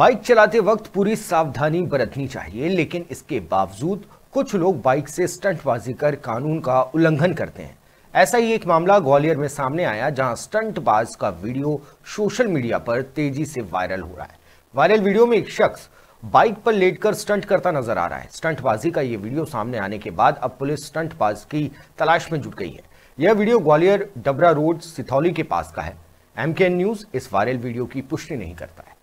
bike चलाते वक्त पूरी सावधानी बरतनी चाहिए लेकिन इसके बावजूद कुछ लोग बाइक से स्टंटबाजी कर कानून का उल्लंघन करते हैं ऐसा ही एक मामला ग्वालियर में सामने आया जहां स्टंटबाज का वीडियो सोशल मीडिया पर तेजी से वायरल हो रहा है वायरल वीडियो में एक शख्स बाइक पर लेटकर स्टंट करता नजर आ रहा है स्टंटबाजी का यह वीडियो सामने आने के बाद अब पुलिस स्टंटबाज की तलाश में जुट गई है यह वीडियो ग्वालियर डबरा रोड सिथौली के पास का है एम न्यूज इस वायरल वीडियो की पुष्टि नहीं करता है